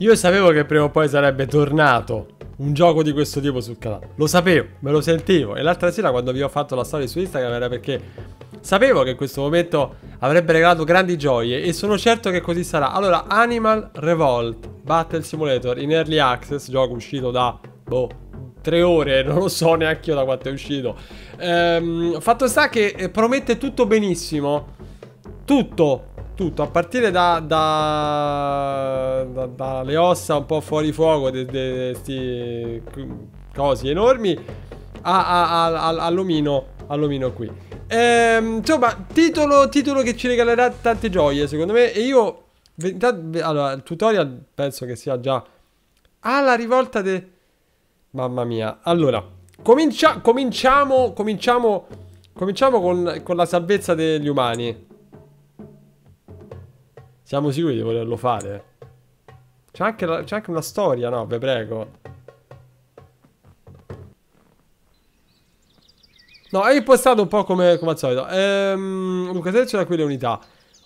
Io sapevo che prima o poi sarebbe tornato un gioco di questo tipo sul canale. Lo sapevo, me lo sentivo. E l'altra sera quando vi ho fatto la storia su Instagram era perché sapevo che in questo momento avrebbe regalato grandi gioie e sono certo che così sarà. Allora, Animal Revolt Battle Simulator in Early Access, gioco uscito da... boh, tre ore, non lo so neanche io da quanto è uscito. Ehm, fatto sta che eh, promette tutto benissimo. Tutto, tutto, a partire da, da, da, dalle ossa un po' fuori fuoco di questi cosi enormi a, a, a, all'omino, all'omino qui. Ehm, insomma, titolo, titolo che ci regalerà tante gioie, secondo me. E io, allora, il tutorial penso che sia già alla rivolta de... Mamma mia. Allora, comincia, cominciamo, cominciamo, cominciamo con, con la salvezza degli umani. Siamo sicuri di volerlo fare? C'è anche, anche, una storia, no? Ve prego. No, è impostato un po' come, come al solito. Ehm, Luca, seleziona qui le unità.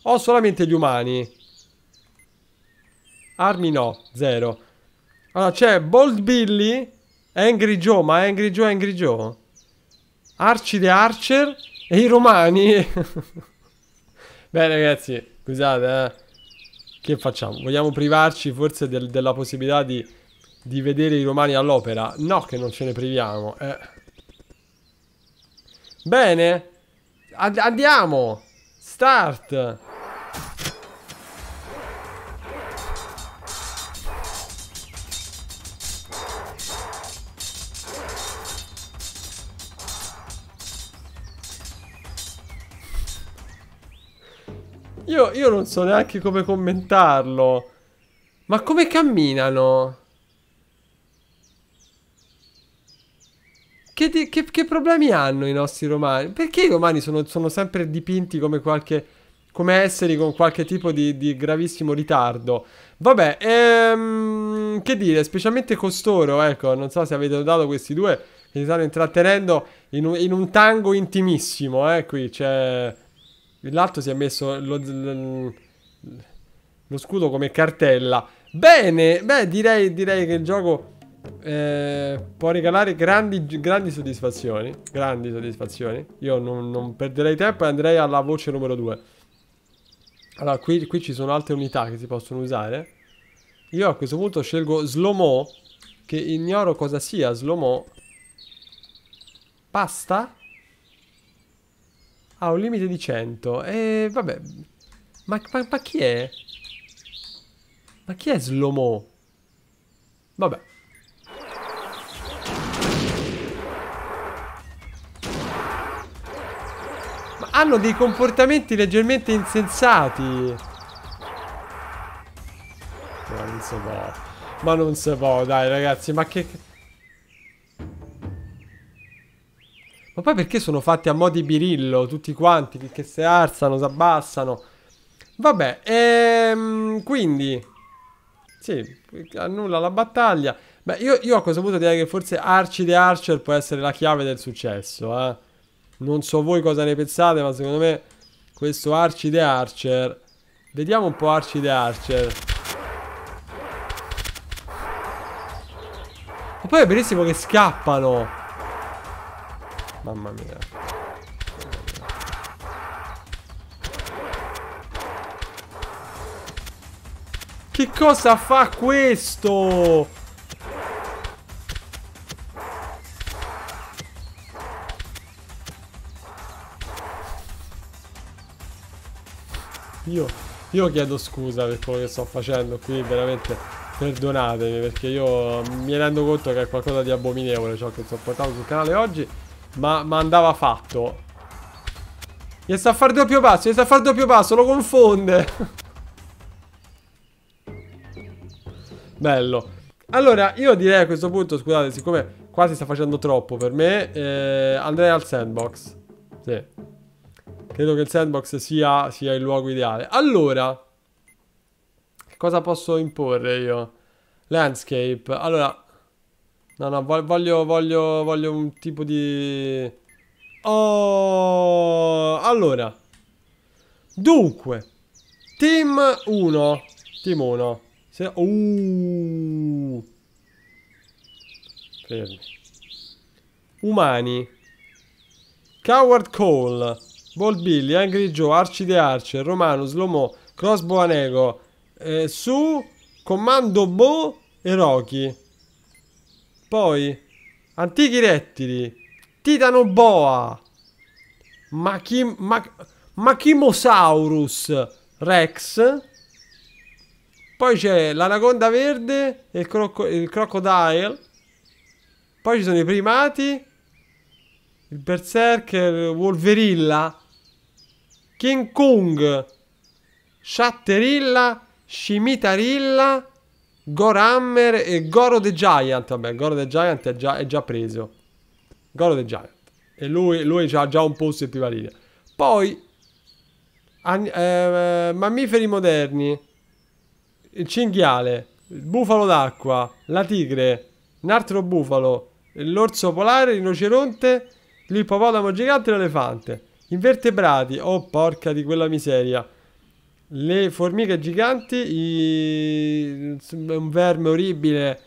Ho solamente gli umani. Armi no, zero. Allora, c'è Bold Billy, Angry Joe, ma Angry Joe, Angry Joe. Arci the Archer e i romani. Beh, ragazzi, scusate, eh. Che facciamo? Vogliamo privarci forse del, della possibilità di, di, vedere i romani all'opera? No che non ce ne priviamo. Eh. Bene. Ad andiamo. Start. io, io non so neanche come commentarlo. Ma come camminano? Che, di, che, che, problemi hanno i nostri romani? Perché i romani sono, sono sempre dipinti come qualche... come esseri con qualche tipo di, di gravissimo ritardo? Vabbè, ehm, che dire, specialmente costoro, ecco, non so se avete notato questi due che si stanno intrattenendo in un, in un tango intimissimo, eh, qui c'è... L'altro si è messo lo, lo, lo, scudo come cartella. Bene, beh, direi, direi che il gioco eh, può regalare grandi, grandi, soddisfazioni. Grandi soddisfazioni. Io non, non, perderei tempo e andrei alla voce numero 2. Allora, qui, qui ci sono altre unità che si possono usare. Io a questo punto scelgo slow mo, che ignoro cosa sia slow mo. Pasta? ha un limite di 100. E vabbè. Ma, ma, ma chi è? Ma chi è Slomo? Vabbè. Ma hanno dei comportamenti leggermente insensati. Ma non si può. Ma non si può, dai ragazzi, ma che... Ma poi perché sono fatti a mo' di birillo tutti quanti che si alzano, si abbassano? Vabbè, ehm, quindi... Sì, annulla la battaglia. Beh, io, io a questo punto direi che forse Arcide Archer può essere la chiave del successo, eh. Non so voi cosa ne pensate, ma secondo me questo Arcide Archer... Vediamo un po' Arcide Archer. Ma poi è bellissimo che scappano. Mamma mia. Che cosa fa questo? Io, io chiedo scusa per quello che sto facendo qui, veramente perdonatemi perché io mi rendo conto che è qualcosa di abominevole ciò che sto portando sul canale oggi. Ma, ma andava fatto. Gli sta a fare doppio passo, gli sta a fare doppio passo, lo confonde. Bello. Allora, io direi a questo punto, scusate, siccome qua si sta facendo troppo per me, eh, andrei al sandbox. Sì. Credo che il sandbox sia, sia il luogo ideale. Allora, cosa posso imporre io? Landscape. Allora, No, no, voglio, voglio, voglio un tipo di... Oh, allora. Dunque. Team 1. Team 1. Se... Uh. Fermi. Umani. Coward Call. Ball Billy, Angry Joe, Arci de Archer, Romano, Slomo, Crossbow Anego, eh, Su, Comando Bo e Rocky. Poi, antichi rettili, Titano Boa. Machimosaurus Rex. Poi c'è l'anaconda verde e il, croco, il crocodile. Poi ci sono i primati, il berserker, Wolverilla, King Kong, Shatterilla, Scimitarilla Gorhammer e Goro the Giant. Vabbè, Goro the Giant è già, è già preso. Goro the Giant. E lui, lui ha già un posto in prima linea. Poi, an, eh, mammiferi moderni. Il cinghiale, il bufalo d'acqua, la tigre, un altro bufalo, l'orso polare, il rinoceronte, l'ippopotamo gigante e l'elefante. Invertebrati, oh porca di quella miseria. Le formiche giganti, i... un verme orribile,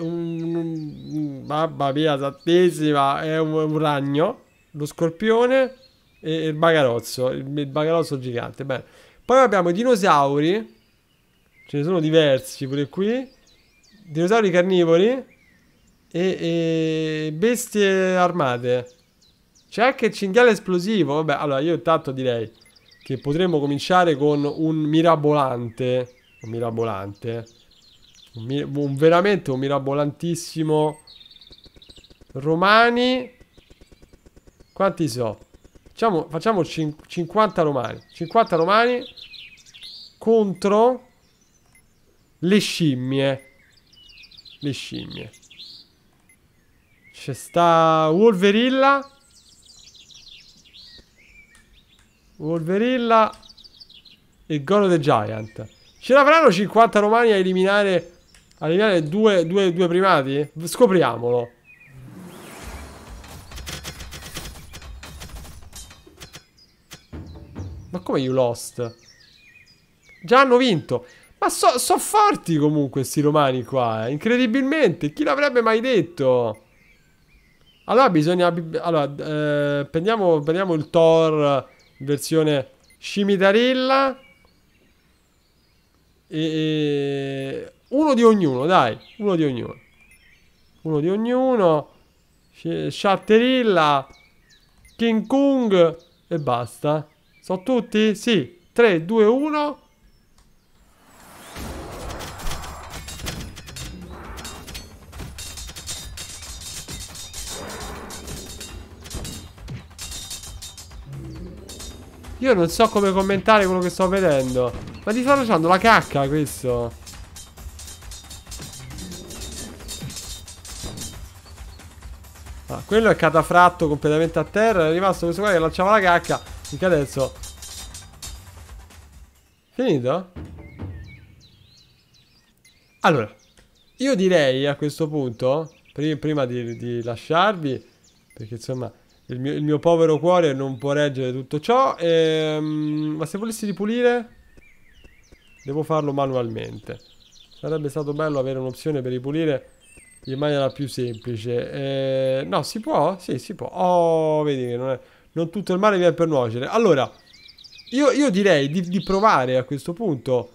un... mamma mia, santissima, è un, un ragno, lo scorpione e il bagarozzo, il, il bagarozzo gigante. Bene. Poi abbiamo i dinosauri, ce ne sono diversi pure qui, dinosauri carnivori e, e bestie armate. C'è anche il cinghiale esplosivo, vabbè, allora io intanto direi che potremmo cominciare con un mirabolante, un mirabolante, un, mi un veramente un mirabolantissimo romani. Quanti so? Facciamo, facciamo 50 romani. 50 romani contro le scimmie. Le scimmie. C'è sta Wolverilla Wolverilla e Goro the Giant. Ce l'avranno 50 romani a eliminare, a eliminare due, due, due primati? Scopriamolo. Ma come you lost? Già hanno vinto. Ma sono so forti comunque questi romani qua, eh. incredibilmente. Chi l'avrebbe mai detto? Allora bisogna... Allora, eh, prendiamo, prendiamo il Thor versione scimitarilla E, uno di ognuno, dai, uno di ognuno. Uno di ognuno. Shatterilla, King Kung e basta. Sono tutti? Sì, 3, 2, 1. Io non so come commentare quello che sto vedendo. Ma ti sta facendo la cacca questo. Ah, quello è catafratto completamente a terra. È rimasto questo qua che lanciava la cacca. Finché adesso. Finito? Allora, io direi a questo punto, prima di, di lasciarvi, perché insomma il mio, il mio, povero cuore non può reggere tutto ciò. Ehm, ma se volessi ripulire, devo farlo manualmente. Sarebbe stato bello avere un'opzione per ripulire in maniera più semplice. Ehm, no, si può? Sì, si può. Oh, vedi che non, è, non tutto il mare viene per nuocere. Allora, io, io direi di, di, provare a questo punto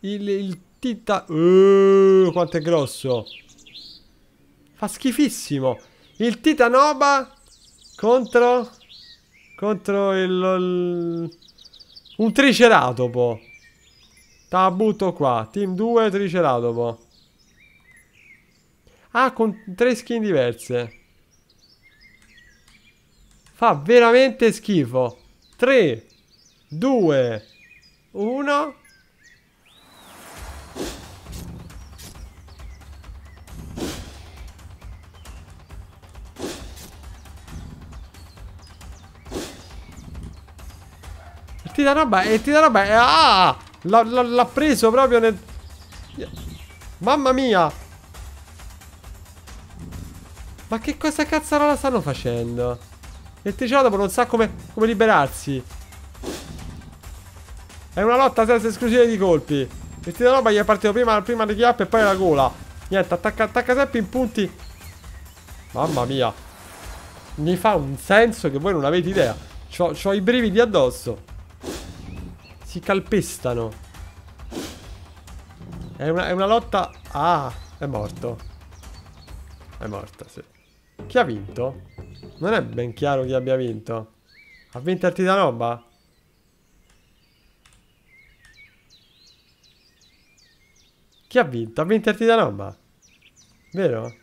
il, il titta... Uh, quanto è grosso! Fa schifissimo! Il titanoba contro? Contro il... il un triceratopo. Ta butto qua. Team 2, triceratopo. Ah, con tre skin diverse. Fa veramente schifo. 3, 2, 1... ti Tita roba, e tita roba, e, ah! L'ha preso proprio nel... Mamma mia! Ma che cosa cazzo cazzarola stanno facendo? Il dopo non sa come, come liberarsi. È una lotta senza esclusione di colpi. e ti Il roba gli è partito prima, prima le chiappe e poi la gola. Niente, attacca, attacca sempre in punti. Mamma mia. Mi fa un senso che voi non avete idea. C ho, ho i brividi addosso. Si calpestano. È una, è una lotta... Ah, è morto. È morto, sì. Chi ha vinto? Non è ben chiaro chi abbia vinto. Ha vinto Artisanobba? Chi ha vinto? Ha vinto Artisanobba? Vero?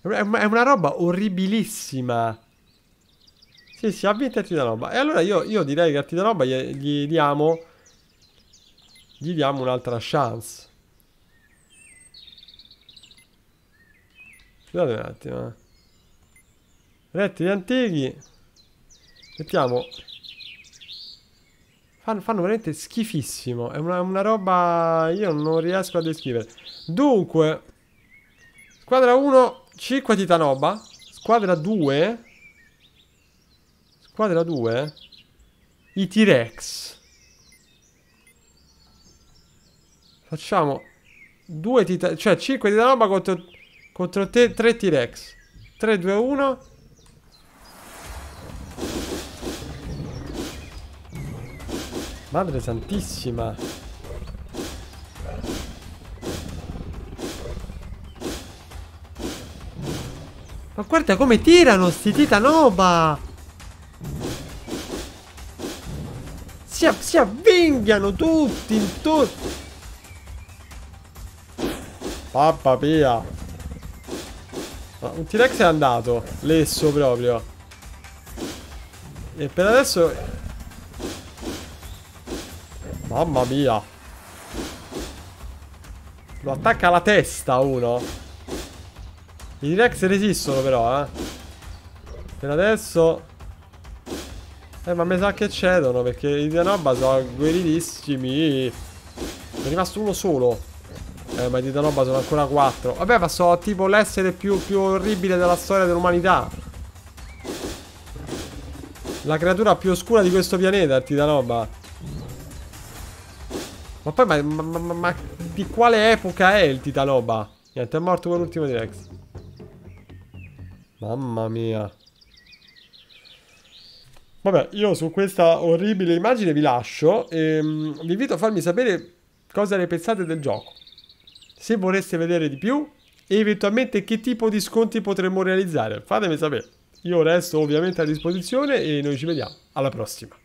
È una roba orribilissima. Sì, sì, vinto e Artigianoba. E allora io, io direi che Artigianoba gli, gli diamo... Gli diamo un'altra chance. Scusate un attimo, eh. Rettili antichi. Mettiamo... Fanno, fanno veramente schifissimo. È una, una roba... Io non riesco a descrivere. Dunque... Squadra 1, 5 Titanoba. Squadra 2... Squadra 2? Eh? I T-Rex. Facciamo 2 tita... Cioè 5 titanoba contro... Contro 3 T-Rex. 3, 2, 1... Madre santissima Ma guarda come tirano sti titanoba si, si avvinghiano tutti in tutto. Pappa via. Ma un T-Rex è andato. Lesso proprio. E per adesso... Mamma mia. Lo attacca alla testa uno. I T-Rex resistono però, eh. Per adesso... Eh, ma mi sa che cedono, perché i Titanoba sono guerrinissimi. È rimasto uno solo. Eh, ma i Titanoba sono ancora quattro. Vabbè, ma sono tipo l'essere più, più orribile della storia dell'umanità. La creatura più oscura di questo pianeta, il Titanoba. Ma poi, ma, ma, ma, ma, di quale epoca è il Titanoba? Niente, è morto con l'ultimo T-Rex. Mamma mia. Vabbè, io su questa orribile immagine vi lascio e ehm, vi invito a farmi sapere cosa ne pensate del gioco. Se vorreste vedere di più e eventualmente che tipo di sconti potremmo realizzare, fatemi sapere. Io resto ovviamente a disposizione e noi ci vediamo alla prossima.